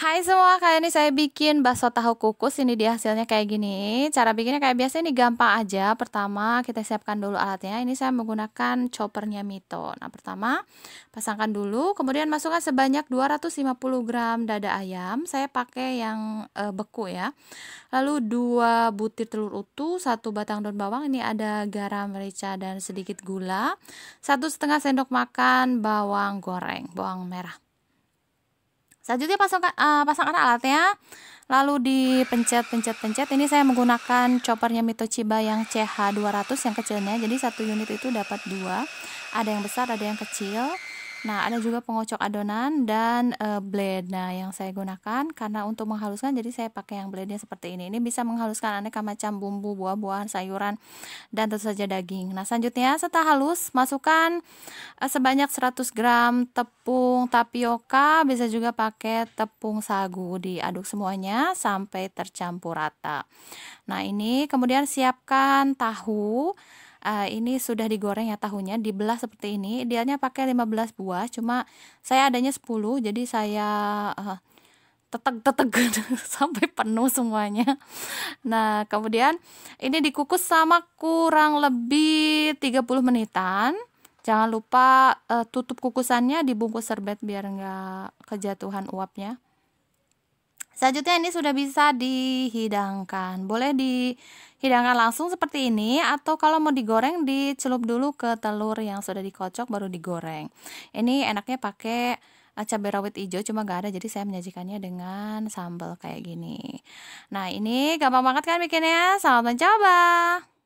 Hai semua, kali ini saya bikin bakso tahu kukus. Ini dia hasilnya kayak gini. Cara bikinnya kayak biasa ini gampang aja. Pertama, kita siapkan dulu alatnya. Ini saya menggunakan choppernya Mito. Nah, pertama pasangkan dulu, kemudian masukkan sebanyak 250 gram dada ayam. Saya pakai yang e, beku ya. Lalu dua butir telur utuh, satu batang daun bawang. Ini ada garam, merica dan sedikit gula. Satu setengah sendok makan bawang goreng, bawang merah selanjutnya pasang uh, eh, pasangkan alatnya lalu dipencet pencet pencet ini saya menggunakan choppernya Mitochiba yang CH200 yang kecilnya jadi satu unit itu dapat dua ada yang besar ada yang kecil Nah, ada juga pengocok adonan dan e, blade. Nah, yang saya gunakan karena untuk menghaluskan jadi saya pakai yang blade nya seperti ini. Ini bisa menghaluskan aneka macam bumbu, buah-buahan, sayuran dan tentu saja daging. Nah, selanjutnya setelah halus masukkan e, sebanyak 100 gram tepung tapioka, bisa juga pakai tepung sagu diaduk semuanya sampai tercampur rata. Nah, ini kemudian siapkan tahu uh, ini sudah digoreng ya tahunya dibelah seperti ini idealnya pakai 15 buah cuma saya adanya 10 jadi saya uh, eh, tetek tetek sampai penuh semuanya. Nah, kemudian ini dikukus sama kurang lebih 30 menitan. Jangan lupa uh, tutup kukusannya dibungkus serbet biar nggak kejatuhan uapnya. Selanjutnya ini sudah bisa dihidangkan. Boleh dihidangkan langsung seperti ini atau kalau mau digoreng dicelup dulu ke telur yang sudah dikocok baru digoreng. Ini enaknya pakai eh, cabai rawit hijau cuma gak ada jadi saya menyajikannya dengan sambal kayak gini. Nah, ini gampang banget kan bikinnya? Selamat mencoba.